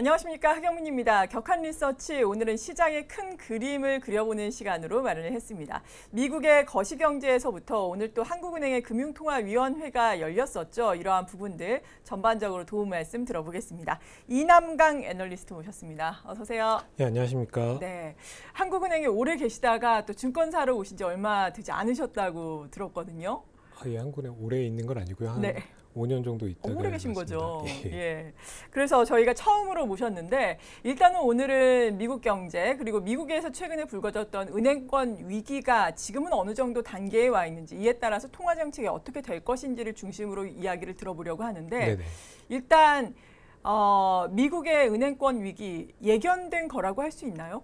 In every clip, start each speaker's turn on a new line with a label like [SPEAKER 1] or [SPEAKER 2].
[SPEAKER 1] 안녕하십니까 하경민입니다. 격한 리서치 오늘은 시장의 큰 그림을 그려보는 시간으로 마련을 했습니다. 미국의 거시경제에서부터 오늘 또 한국은행의 금융통화위원회가 열렸었죠. 이러한 부분들 전반적으로 도움 말씀 들어보겠습니다. 이남강 애널리스트 모셨습니다. 어서 오세요.
[SPEAKER 2] 네, 예, 안녕하십니까.
[SPEAKER 1] 네, 한국은행에 오래 계시다가 또 증권사로 오신 지 얼마 되지 않으셨다고 들었거든요.
[SPEAKER 2] 아, 예, 한국에 오래 있는 건 아니고요. 한 네. 5년 정도 있다 오래 계신 맞습니다.
[SPEAKER 1] 거죠. 예. 예. 그래서 저희가 처음으로 모셨는데 일단은 오늘은 미국 경제 그리고 미국에서 최근에 불거졌던 은행권 위기가 지금은 어느 정도 단계에 와 있는지 이에 따라서 통화 정책이 어떻게 될 것인지를 중심으로 이야기를 들어보려고 하는데 네네. 일단 어, 미국의 은행권 위기 예견된 거라고 할 수 있나요?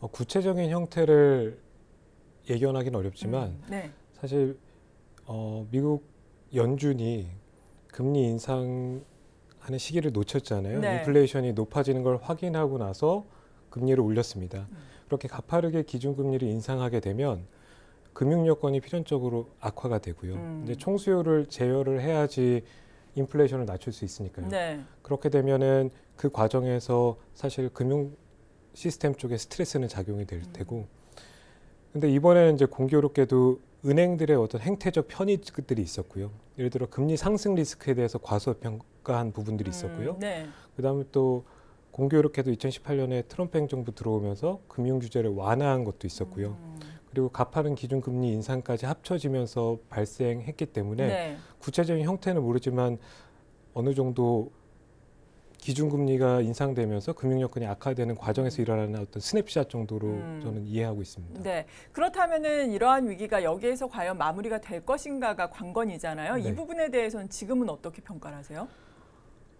[SPEAKER 2] 어, 구체적인 형태를 예견하기는 어렵지만 음, 네. 사실 어, 미국 연준이 금리 인상하는 시기를 놓쳤잖아요. 네. 인플레이션이 높아지는 걸 확인하고 나서 금리를 올렸습니다. 음. 그렇게 가파르게 기준금리를 인상하게 되면 금융 여건이 필연적으로 악화가 되고요. 음. 이제 총수요를 제어를 해야지 인플레이션을 낮출 수 있으니까요. 네. 그렇게 되면은 그 과정에서 사실 금융 시스템 쪽에 스트레스는 작용이 될 음. 테고. 근데 이번에는 이제 공교롭게도 은행들의 어떤 행태적 편익들이 있었고요. 예를 들어 금리 상승 리스크에 대해서 과소평가한 부분들이 음, 있었고요. 음, 네. 그다음에 또 공교롭게도 2018년에 트럼프 행정부 들어오면서 금융 규제를 완화한 것도 있었고요. 음. 그리고 가파른 기준금리 인상까지 합쳐지면서 발생했기 때문에 네. 구체적인 형태는 모르지만 어느 정도 기준금리가 인상되면서 금융여건이 악화되는 과정에서 음. 일어나는 어떤 스냅샷 정도로 음. 저는 이해하고 있습니다.
[SPEAKER 1] 네. 그렇다면은 이러한 위기가 여기에서 과연 마무리가 될 것인가가 관건이잖아요. 네. 이 부분에 대해서는 지금은 어떻게 평가 하세요?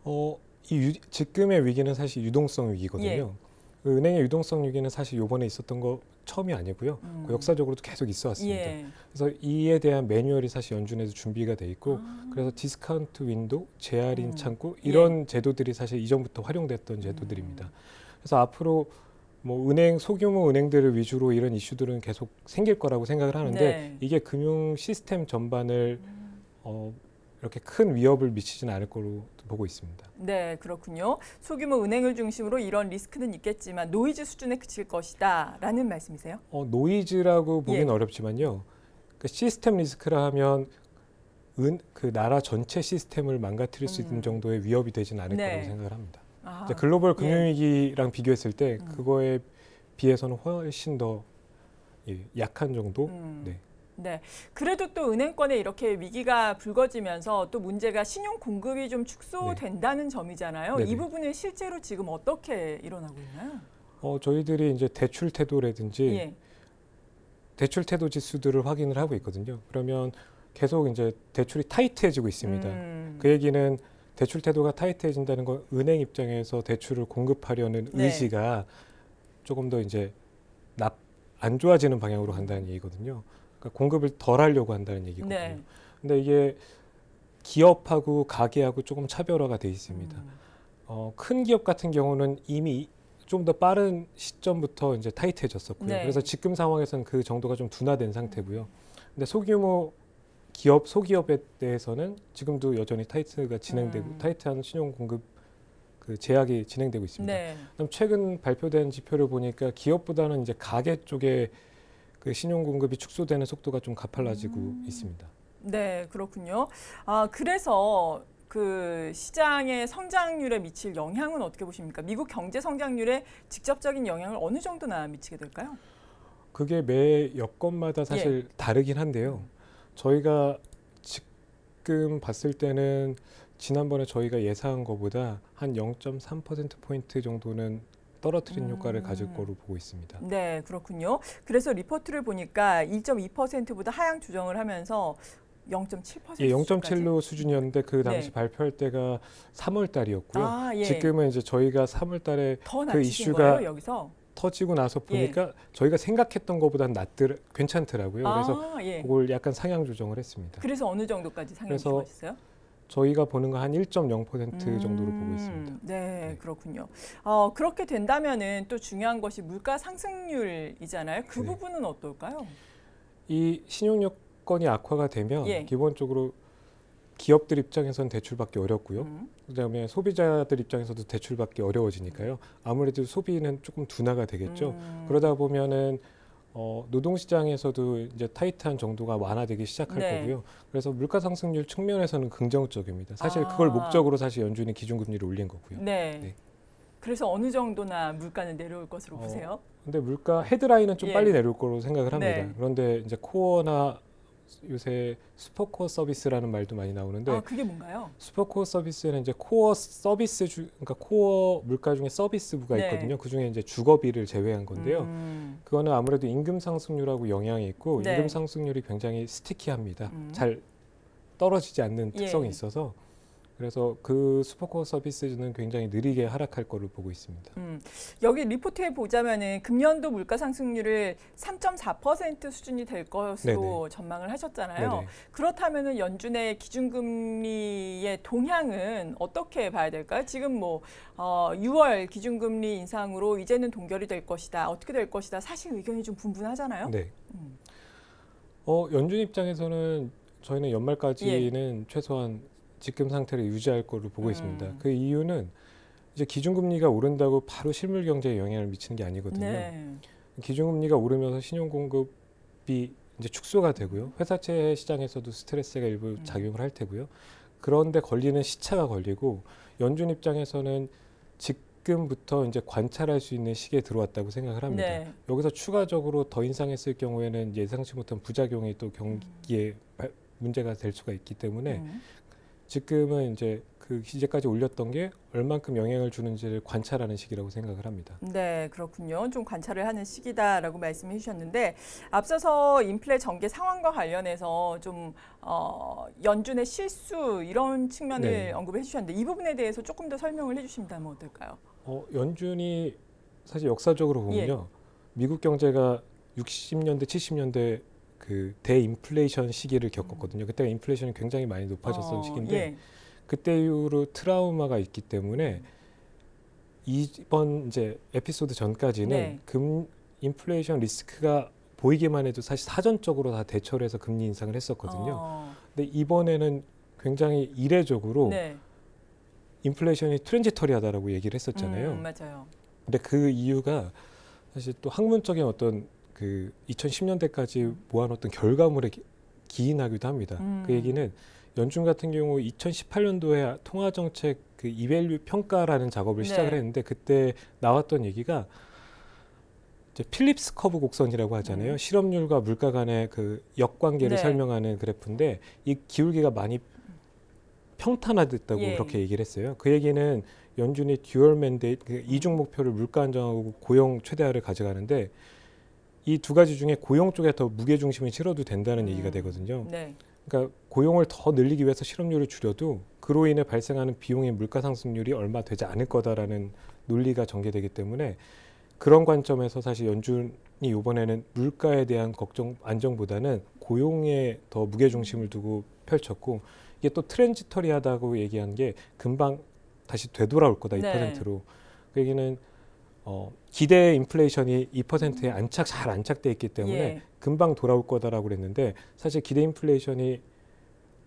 [SPEAKER 2] 어, 이 유, 지금의 위기는 사실 유동성 위기거든요. 예. 은행의 유동성 위기는 사실 요번에 있었던 것 처음이 아니고요. 그 음. 그 역사적으로도 계속 있어 왔습니다. 예. 그래서 이에 대한 매뉴얼이 사실 연준에도 준비가 돼 있고 아. 그래서 디스카운트 윈도, 재할인 음. 창구 예. 이런 예. 제도들이 사실 이전부터 활용됐던 제도들입니다. 음. 그래서 앞으로 뭐 은행 소규모 은행들을 위주로 이런 이슈들은 계속 생길 거라고 생각을 하는데 네. 이게 금융 시스템 전반을 음. 어, 이렇게 큰 위협을 미치지는 않을 거로 보고 있습니다.
[SPEAKER 1] 네, 그렇군요. 소규모 은행을 중심으로 이런 리스크는 있겠지만 노이즈 수준에 그칠 것이다라는 말씀이세요?
[SPEAKER 2] 어, 노이즈라고 보기는 예. 어렵지만요. 그 시스템 리스크라 하면 은, 그 나라 전체 시스템을 망가뜨릴 음. 수 있는 음. 정도의 위협이 되지 않을 네. 거라고 생각을 합니다. 아, 글로벌 예. 금융위기랑 예. 비교했을 때 음. 그거에 비해서는 훨씬 더 예, 약한 정도. 음. 네.
[SPEAKER 1] 네. 그래도 또 은행권에 이렇게 위기가 불거지면서 또 문제가 신용 공급이 좀 축소된다는 네. 점이잖아요. 네네. 이 부분은 실제로 지금 어떻게 일어나고 있나요?
[SPEAKER 2] 어, 저희들이 이제 대출 태도라든지 예. 대출 태도 지수들을 확인을 하고 있거든요. 그러면 계속 이제 대출이 타이트해지고 있습니다. 음. 그 얘기는 대출 태도가 타이트해진다는 건 은행 입장에서 대출을 공급하려는 네. 의지가 조금 더 이제 납, 안 좋아지는 방향으로 간다는 얘기거든요. 그러니까 공급을 덜 하려고 한다는 얘기거든요. 네. 근데 이게 기업하고 가게하고 조금 차별화가 돼 있습니다. 음. 어, 큰 기업 같은 경우는 이미 좀 더 빠른 시점부터 이제 타이트해졌었고요. 네. 그래서 지금 상황에서는 그 정도가 좀 둔화된 음. 상태고요. 근데 소규모 기업 소기업에 대해서는 지금도 여전히 타이트가 진행되고 음. 타이트한 신용 공급 그 제약이 진행되고 있습니다. 네. 그럼 최근 발표된 지표를 보니까 기업보다는 이제 가게 쪽에 그 신용 공급이 축소되는 속도가 좀 가팔라지고 음. 있습니다.
[SPEAKER 1] 네, 그렇군요. 아, 그래서 그 시장의 성장률에 미칠 영향은 어떻게 보십니까? 미국 경제 성장률에 직접적인 영향을 어느 정도나 미치게 될까요?
[SPEAKER 2] 그게 매 여건마다 사실 예. 다르긴 한데요. 저희가 지금 봤을 때는 지난번에 저희가 예상한 것보다 한 0.3% 포인트 정도는 떨어뜨린 효과를 음. 가질 거로 보고 있습니다.
[SPEAKER 1] 네, 그렇군요. 그래서 리포트를 보니까 2.2%보다 하향 조정을 하면서 0.7% 예, 0.7로
[SPEAKER 2] 수준이었는데 그 네. 당시 네. 발표할 때가 3월 달이었고요. 아, 예. 지금은 이제 저희가 3월 달에 그 이슈가 거예요, 여기서? 터지고 나서 예. 보니까 예. 저희가 생각했던 것보다 낫더 괜찮더라고요. 그래서 아, 예. 그걸 약간 상향 조정을 했습니다.
[SPEAKER 1] 그래서 어느 정도까지 상향 조정하셨어요?
[SPEAKER 2] 저희가 보는 거한1.0% 음, 정도로 보고 있습니다.
[SPEAKER 1] 네, 네. 그렇군요. 어, 그렇게 된다면또 중요한 것이 물가 상승률이잖아요. 그 네. 부분은 어떨까요?
[SPEAKER 2] 이 신용 여건이 악화가 되면 예. 기본적으로 기업들 입장에서는 대출받기 어렵고요. 음. 그다음에 소비자들 입장에서도 대출받기 어려워지니까요. 아무래도 소비는 조금 둔화가 되겠죠. 음. 그러다 보면은 어, 노동시장에서도 이제 타이트한 정도가 완화되기 시작할 네. 거고요. 그래서 물가 상승률 측면에서는 긍정적입니다. 사실 아. 그걸 목적으로 사실 연준이 기준금리를 올린 거고요.
[SPEAKER 1] 네. 네. 그래서 어느 정도나 물가는 내려올 것으로 어, 보세요?
[SPEAKER 2] 근데 물가 헤드라인은 좀 예. 빨리 내려올 거로 생각을 합니다. 네. 그런데 이제 코어나 요새 슈퍼코어 서비스라는 말도 많이 나오는데 아, 그게 뭔가요? 슈퍼코어 서비스는 이제 코어 서비스 주, 그러니까 코어 물가 중에 서비스부가 네. 있거든요. 그 중에 이제 주거비를 제외한 건데요. 음. 그거는 아무래도 임금 상승률하고 영향이 있고 네. 임금 상승률이 굉장히 스티키합니다. 음. 잘 떨어지지 않는 예. 특성이 예. 있어서 그래서 그 슈퍼코어 서비스는 굉장히 느리게 하락할 거으로 보고 있습니다.
[SPEAKER 1] 음, 여기 리포트에 보자면은 금년도 물가 상승률을 3.4% 수준이 될 것으로 네네. 전망을 하셨잖아요. 그렇다면은 연준의 기준금리의 동향은 어떻게 봐야 될까요? 지금 뭐 어, 6월 기준금리 인상으로 이제는 동결이 될 것이다. 어떻게 될 것이다. 사실 의견이 좀 분분하잖아요. 네. 음.
[SPEAKER 2] 어, 연준 입장에서는 저희는 연말까지는 예. 최소한 지금 상태를 유지할 거로 보고 음. 있습니다. 그 이유는 이제 기준금리가 오른다고 바로 실물 경제에 영향을 미치는 게 아니거든요. 네. 기준금리가 오르면서 신용 공급이 이제 축소가 되고요. 회사채 시장에서도 스트레스가 일부 음. 작용을 할 테고요. 그런데 걸리는 시차가 걸리고 연준 입장에서는 지금부터 이제 관찰할 수 있는 시기에 들어왔다고 생각을 합니다. 네. 여기서 추가적으로 더 인상했을 경우에는 예상치 못한 부작용이 또 경기에 음. 문제가 될 수가 있기 때문에 음. 지금은 이제 그시제까지 올렸던 게 얼만큼 영향을 주는지를 관찰하는 시기라고 생각을 합니다.
[SPEAKER 1] 네, 그렇군요. 좀 관찰을 하는 시기다라고 말씀해 주셨는데 앞서서 인플레 전개 상황과 관련해서 좀 어, 연준의 실수 이런 측면을 네. 언급해 주셨는데 이 부분에 대해서 조금 더 설명을 해 주신다면 어떨까요?
[SPEAKER 2] 어, 연준이 사실 역사적으로 보면요. 예. 미국 경제가 60년대, 70년대 그 대인플레이션 시기를 겪었거든요. 그때 가 인플레이션이 굉장히 많이 높아졌던 어, 시기인데 예. 그때 이후로 트라우마가 있기 때문에 이번 이제 에피소드 전까지는 네. 금 인플레이션 리스크가 보이기만 해도 사실 사전적으로 다 대처를 해서 금리 인상을 했었거든요. 어. 근데 이번에는 굉장히 이례적으로 네. 인플레이션이 트랜지터리하다라고 얘기를 했었잖아요. 음, 맞아요. 근데 그 이유가 사실 또 학문적인 어떤 그 2010년대까지 모아놓던 결과물에 기, 인하기도 합니다. 음. 그 얘기는 연준 같은 경우 2018년도에 통화정책 그 이밸류 평가라는 작업을 네. 시작을 했는데 그때 나왔던 얘기가 이제 필립스 커브 곡선이라고 하잖아요. 음. 실업률과 물가 간의 그 역관계를 네. 설명하는 그래프인데 이 기울기가 많이 평탄화됐다고 예. 그렇게 얘기를 했어요. 그 얘기는 연준이 듀얼 맨데이그 이중 목표를 물가 안정하고 고용 최대화를 가져가는데 이두 가지 중에 고용 쪽에 더 무게 중심을 실어도 된다는 음. 얘기가 되거든요. 네. 그러니까 고용을 더 늘리기 위해서 실업률을 줄여도 그로 인해 발생하는 비용의 물가 상승률이 얼마 되지 않을 거다라는 논리가 전개되기 때문에 그런 관점에서 사실 연준이 이번에는 물가에 대한 걱정 안정보다는 고용에 더 무게 중심을 두고 펼쳤고 이게 또 트랜지터리하다고 얘기한 게 금방 다시 되돌아올 거다 네. 2%로. 그 얘기는 어, 기대 인플레이션이 2%에 안착 잘 안착돼 있기 때문에 예. 금방 돌아올 거다라고 그랬는데 사실 기대 인플레이션이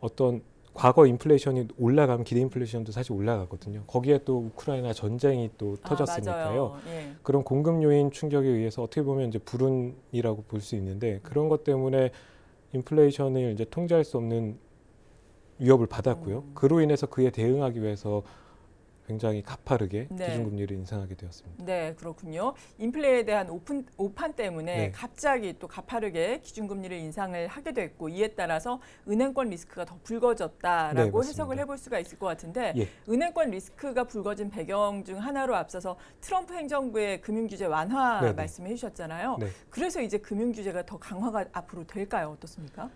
[SPEAKER 2] 어떤 과거 인플레이션이 올라가면 기대 인플레이션도 사실 올라가거든요. 거기에 또 우크라이나 전쟁이 또 아, 터졌으니까요. 예. 그런 공급 요인 충격에 의해서 어떻게 보면 이제 불운이라고 볼 수 있는데 그런 것 때문에 인플레이션을 이제 통제할 수 없는 위협을 받았고요. 음. 그로 인해서 그에 대응하기 위해서 굉장히 가파르게 네. 기준금리를 인상하게 되었습니다.
[SPEAKER 1] 네, 그렇군요. 인플레에 대한 오픈, 오판 때문에 네. 갑자기 또 가파르게 기준금리를 인상을 하게 됐고 이에 따라서 은행권 리스크가 더 불거졌다라고 네, 해석을 해볼 수가 있을 것 같은데 예. 은행권 리스크가 불거진 배경 중 하나로 앞서서 트럼프 행정부의 금융규제 완화 네, 네. 말씀해 주셨잖아요. 네. 그래서 이제 금융규제가 더 강화가 앞으로 될까요? 어떻습니까?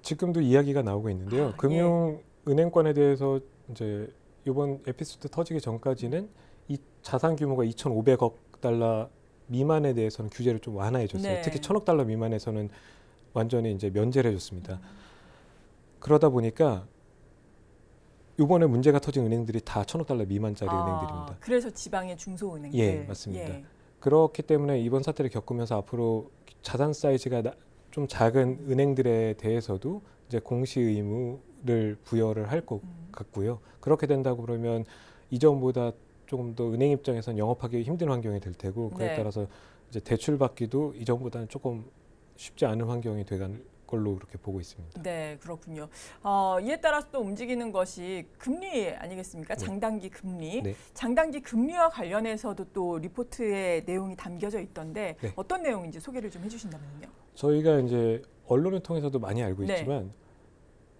[SPEAKER 2] 지금도 이야기가 나오고 있는데요. 아, 예. 금융 예. 은행권에 대해서 이제 이번 에피소드 터지기 전까지는 이 자산 규모가 2,500억 달러 미만에 대해서는 규제를 좀 완화해 줬어요. 네. 특히 1,000억 달러 미만에서는 완전히 이제 면제를 해 줬습니다. 음. 그러다 보니까 이번에 문제가 터진 은행들이 다 1,000억 달러 미만짜리 아, 은행들입니다.
[SPEAKER 1] 그래서 지방의 중소은행들. 예, 예. 맞습니다. 예.
[SPEAKER 2] 그렇기 때문에 이번 사태를 겪으면서 앞으로 자산 사이즈가 좀 작은 은행들에 대해서도 이제 공시 의무 를 부여를 할것 음. 같고요. 그렇게 된다고 그러면 이전보다 조금 더 은행 입장에선 영업하기 힘든 환경이 될 테고 그에 네. 따라서 이제 대출 받기도 이전보다는 조금 쉽지 않은 환경이 되는 걸로 그렇게 보고 있습니다.
[SPEAKER 1] 네, 그렇군요. 어, 이에 따라서 또 움직이는 것이 금리 아니겠습니까? 네. 장단기 금리. 네. 장단기 금리와 관련해서도 또 리포트의 내용이 담겨져 있던데 네. 어떤 내용인지 소개를 좀 해주신다면요.
[SPEAKER 2] 저희가 이제 언론을 통해서도 많이 알고 네. 있지만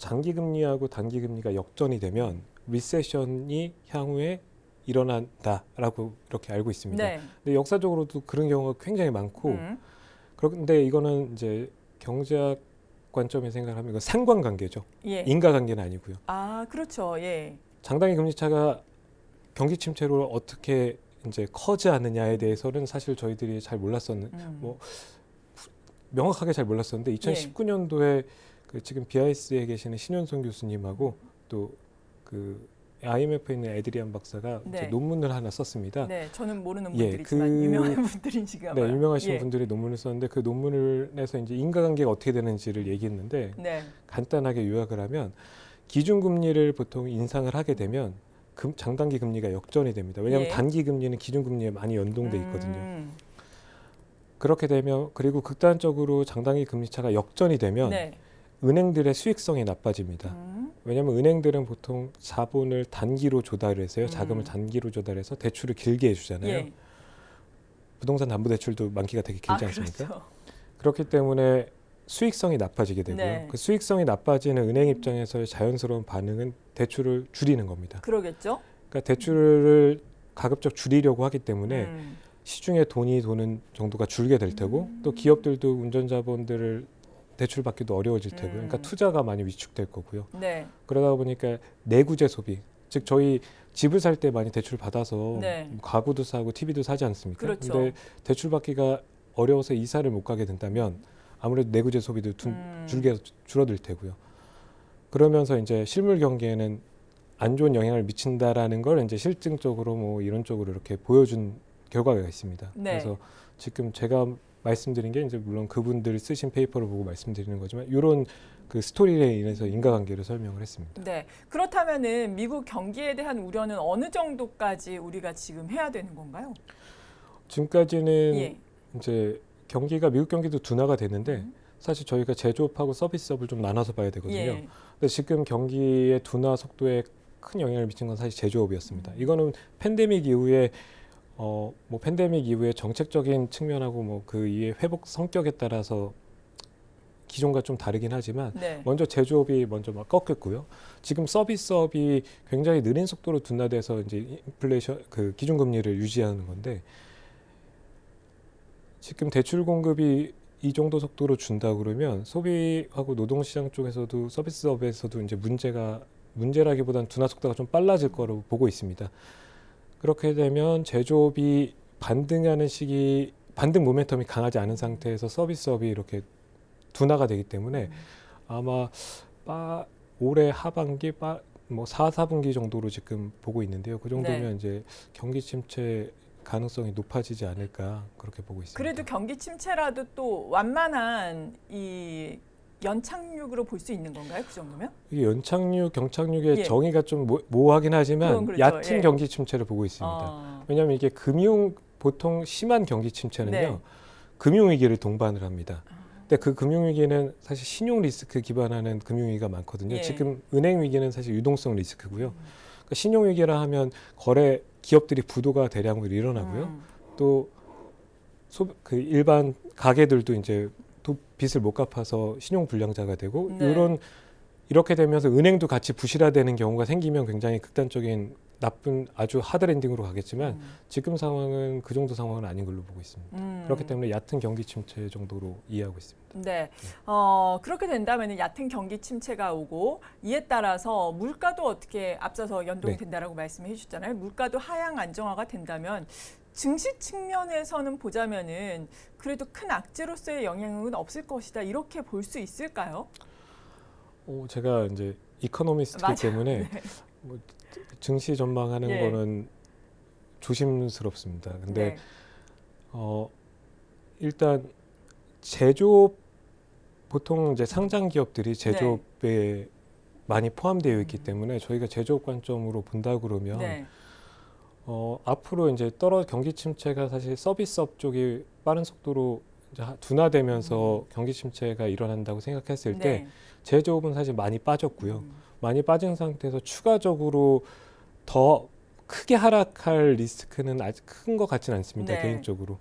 [SPEAKER 2] 장기 금리하고 단기 금리가 역전이 되면 리세션이 향후에 일어난다라고 이렇게 알고 있습니다. 네. 근데 역사적으로도 그런 경우가 굉장히 많고 음. 그런데 이거는 이제 경제학 관점에 생각하면 이건 상관관계죠. 예. 인과관계는 아니고요.
[SPEAKER 1] 아 그렇죠. 예.
[SPEAKER 2] 장단기 금리 차가 경기 침체로 어떻게 이제 커지 않느냐에 대해서는 사실 저희들이 잘 몰랐었는 음. 뭐 명확하게 잘 몰랐었는데 2019년도에 예. 그 지금 BIS에 계시는 신현성 교수님하고 또 그 IMF에 있는 에드리안 박사가 네. 논문을 하나 썼습니다. 네,
[SPEAKER 1] 저는 모르는 예, 분들이지만 그, 유명한 분들이신가 네, 봐요. 네, 유명하신 예.
[SPEAKER 2] 분들이 논문을 썼는데 그 논문에서 이제 인과관계가 어떻게 되는지를 얘기했는데 네. 간단하게 요약을 하면 기준금리를 보통 인상을 하게 되면 금, 장단기 금리가 역전이 됩니다. 왜냐하면 예. 단기 금리는 기준금리에 많이 연동돼 있거든요. 음. 그렇게 되면 그리고 극단적으로 장단기 금리 차가 역전이 되면 네. 은행들의 수익성이 나빠집니다. 음. 왜냐하면 은행들은 보통 자본을 단기로 조달해서요. 음. 자금을 단기로 조달해서 대출을 길게 해주잖아요. 예. 부동산 담보대출도 만기가 되게 길지 아, 않습니까? 그렇죠. 그렇기 때문에 수익성이 나빠지게 되고요. 네. 그 수익성이 나빠지는 은행 입장에서의 자연스러운 반응은 대출을 줄이는 겁니다.
[SPEAKER 1] 그러겠죠.
[SPEAKER 2] 그러니까 대출을 가급적 줄이려고 하기 때문에 음. 시중에 돈이 도는 정도가 줄게 될 테고 음. 또 기업들도 운전자본들을 대출받기도 어려워질 테고요. 그러니까 음. 투자가 많이 위축될 거고요. 네. 그러다 보니까 내구재 소비, 즉 저희 집을 살 때 많이 대출 받아서 네. 가구도 사고 TV도 사지 않습니까? 그렇죠. 근데 대출 받기가 어려워서 이사를 못 가게 된다면 아무래도 내구재 소비도 둔, 음. 줄게 줄어들 테고요. 그러면서 이제 실물 경기에는 안 좋은 영향을 미친다라는 걸 이제 실증적으로 뭐 이런 쪽으로 이렇게 보여준 결과가 있습니다. 네. 그래서 지금 제가 말씀드린 게 이제 물론 그분들이 쓰신 페이퍼를 보고 말씀드리는 거지만 이런 그 스토리에 인해서 인과관계를 설명을 했습니다.
[SPEAKER 1] 네, 그렇다면은 미국 경기에 대한 우려는 어느 정도까지 우리가 지금 해야 되는 건가요?
[SPEAKER 2] 지금까지는 예. 이제 경기가 미국 경기도 둔화가 되는데 음. 사실 저희가 제조업하고 서비스업을 좀 나눠서 봐야 되거든요. 예. 근데 지금 경기의 둔화 속도에 큰 영향을 미친 건 사실 제조업이었습니다. 음. 이거는 팬데믹 이후에 어, 뭐 팬데믹 이후에 정책적인 측면하고 뭐그 이후의 회복 성격에 따라서 기존과 좀 다르긴 하지만 네. 먼저 제조업이 먼저 막 꺾였고요. 지금 서비스업이 굉장히 느린 속도로 둔화돼서 이제 인플레이션 그 기준금리를 유지하는 건데 지금 대출 공급이 이 정도 속도로 준다 그러면 소비하고 노동시장 쪽에서도 서비스업에서도 이제 문제가 문제라기보다는 둔화 속도가 좀 빨라질 거로 보고 있습니다. 그렇게 되면 제조업이 반등하는 시기 반등 모멘텀이 강하지 않은 상태에서 서비스업이 이렇게 둔화가 되기 때문에 음. 아마 빠, 올해 하반기 빠, 뭐 4, 4분기 정도로 지금 보고 있는데요. 그 정도면 네. 이제 경기 침체 가능성이 높아지지 않을까 그렇게 보고 있습니다.
[SPEAKER 1] 그래도 경기 침체라도 또 완만한 이 연착륙으로 볼 수 있는 건가요? 그 정도면?
[SPEAKER 2] 이게 연착륙, 경착륙의 예. 정의가 좀 모, 호하긴 하지만 그렇죠. 얕은 예. 경기 침체를 보고 있습니다. 아. 왜냐하면 이게 금융 보통 심한 경기 침체는요 네. 금융 위기를 동반을 합니다. 아. 근데 그 금융 위기는 사실 신용 리스크 기반하는 금융 위기가 많거든요. 예. 지금 은행 위기는 사실 유동성 리스크고요. 음. 그러니까 신용 위기라 하면 거래 기업들이 부도가 대량으로 일어나고요. 음. 또그 일반 가게들도 이제 빚을 못 갚아서 신용 불량자가 되고 네. 이런 이렇게 되면서 은행도 같이 부실화되는 경우가 생기면 굉장히 극단적인 나쁜 아주 하드랜딩으로 가겠지만 음. 지금 상황은 그 정도 상황은 아닌 걸로 보고 있습니다. 음. 그렇기 때문에 얕은 경기 침체 정도로 이해하고 있습니다.
[SPEAKER 1] 네. 네. 어, 그렇게 된다면 얕은 경기 침체가 오고 이에 따라서 물가도 어떻게 앞서서 연동이 네. 된다라고 말씀해 주셨잖아요. 물가도 하향 안정화가 된다면 증시 측면에서는 보자면은 그래도 큰 악재로서의 영향은 없을 것이다 이렇게 볼 수 있을까요?
[SPEAKER 2] 어, 제가 이제 이코노미스트이기 때문에 네. 뭐 증시 전망하는 네. 거는 조심스럽습니다. 근데 네. 어, 일단 제조업 보통 이제 상장 기업들이 네. 제조업에 많이 포함되어 있기 음. 때문에 저희가 제조업 관점으로 본다 그러면 네. 어, 앞으로 이제 떨어 경기 침체가 사실 서비스업 쪽이 빠른 속도로 이제 둔화되면서 음. 경기 침체가 일어난다고 생각했을 네. 때 제조업은 사실 많이 빠졌고요. 음. 많이 빠진 상태에서 추가적으로 더 크게 하락할 리스크는 아직 큰 것 같지는 않습니다. 네. 개인적으로.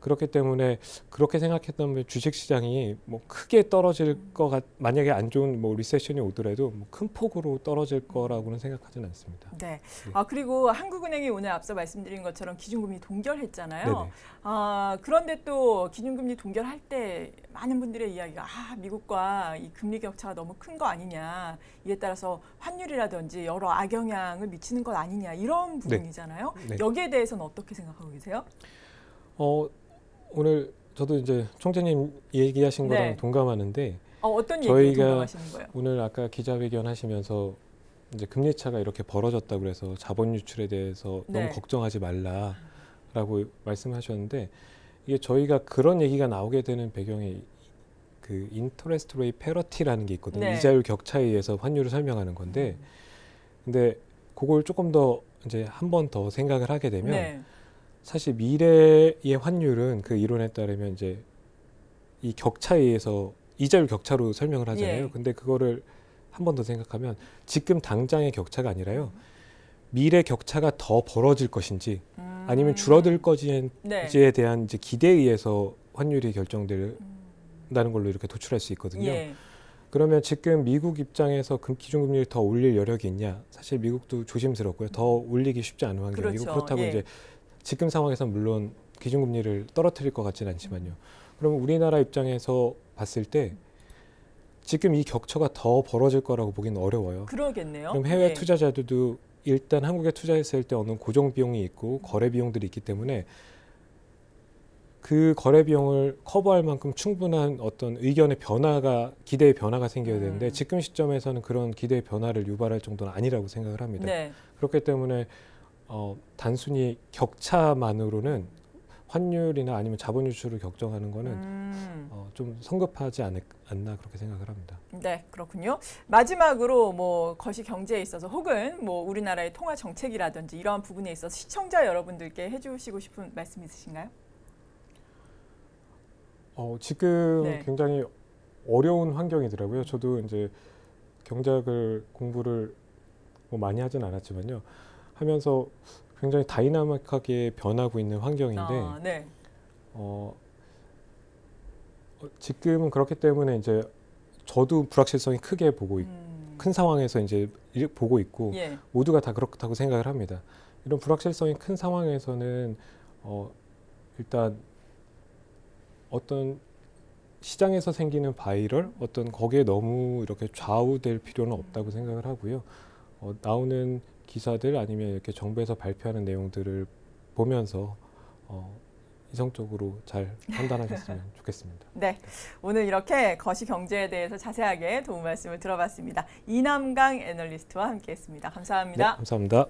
[SPEAKER 2] 그렇기 때문에 그렇게 생각했던 주식 시장이 뭐 크게 떨어질 것 같, 만약에 안 좋은 뭐 리세션이 오더라도 뭐큰 폭으로 떨어질 거라고는 생각하지는 않습니다.
[SPEAKER 1] 네. 네. 아 그리고 한국은행이 오늘 앞서 말씀드린 것처럼 기준금리 동결했잖아요. 네네. 아 그런데 또 기준금리 동결할 때 많은 분들의 이야기가 아 미국과 이 금리 격차가 너무 큰 거 아니냐 이에 따라서 환율이라든지 여러 악영향을 미치는 것 아니냐 이런 네. 부분이잖아요. 네. 네. 여기에 대해서는 어떻게 생각하고 계세요?
[SPEAKER 2] 어, 오늘 저도 이제 총장님 얘기하신 거랑 네. 동감하는데 어, 떤 얘기 동감하시는 거예요? 오늘 아까 기자회견 하시면서 이제 금리 차가 이렇게 벌어졌다 그래서 자본 유출에 대해서 네. 너무 걱정하지 말라라고 말씀하셨는데 이게 저희가 그런 얘기가 나오게 되는 배경에 그 인터레스트 레이 패러티라는게 있거든요. 네. 이자율 격차에 의해서 환율을 설명하는 건데 음. 근데 그걸 조금 더 이제 한 번 더 생각을 하게 되면 네. 사실 미래의 환율은 그 이론에 따르면 이제 이 격차에 의해서 이자율 격차로 설명을 하잖아요. 예. 근데 그거를 한 번 더 생각하면 지금 당장의 격차가 아니라요. 음. 미래 격차가 더 벌어질 것인지 음. 아니면 줄어들 것인지에 네. 대한 이제 기대에 의해서 환율이 결정된다는 걸로 이렇게 도출할 수 있거든요. 예. 그러면 지금 미국 입장에서 금 기준금리를 더 올릴 여력이 있냐? 사실 미국도 조심스럽고요. 더 올리기 쉽지 않은 환경이고 그렇죠. 그렇다고 예. 이제 지금 상황에서 물론 기준금리를 떨어뜨릴 것 같지는 않지만요. 그러면 우리나라 입장에서 봤을 때 지금 이 격차가 더 벌어질 거라고 보기는 어려워요.
[SPEAKER 1] 그러겠네요. 그럼 해외 네.
[SPEAKER 2] 투자자들도 일단 한국에 투자했을 때 어느 고정 비용이 있고 거래 비용들이 있기 때문에 그 거래 비용을 커버할 만큼 충분한 어떤 의견의 변화가 기대의 변화가 생겨야 음. 되는데 음. 지금 시점에서는 그런 기대의 변화를 유발할 정도는 아니라고 생각을 합니다. 네. 그렇기 때문에 어, 단순히 격차만으로는 환율이나 아니면 자본 유출을 격정하는 거는
[SPEAKER 1] 음. 어,
[SPEAKER 2] 좀 성급하지 않 않나 그렇게 생각을 합니다.
[SPEAKER 1] 네, 그렇군요. 마지막으로 뭐 거시 경제에 있어서 혹은 뭐 우리나라의 통화 정책이라든지 이러한 부분에 있어서 시청자 여러분들께 해주시고 싶은 말씀 있으신가요?
[SPEAKER 2] 어, 지금 네. 굉장히 어려운 환경이더라고요. 저도 이제 경제학을 공부를 뭐 많이 하진 않았지만요. 하면서 굉장히 다이나믹하게 변하고 있는 환경인데 아, 네. 어, 어, 지금은 그렇기 때문에 이제 저도 불확실성이 크게 보고 있, 음. 큰 상황에서 이제 보고 있고 예. 모두가 다 그렇다고 생각을 합니다. 이런 불확실성이 큰 상황에서는 어, 일단 어떤 시장에서 생기는 바이럴 어떤 거기에 너무 이렇게 좌우될 필요는 없다고 생각을 하고요. 어, 나오는 기사들 아니면 이렇게 정부에서 발표하는 내용들을 보면서 어, 이성적으로 잘 판단하셨으면 좋겠습니다.
[SPEAKER 1] 네, 오늘 이렇게 거시 경제에 대해서 자세하게 도움 말씀을 들어봤습니다. 이남강 애널리스트와 함께했습니다. 감사합니다. 네,
[SPEAKER 2] 감사합니다.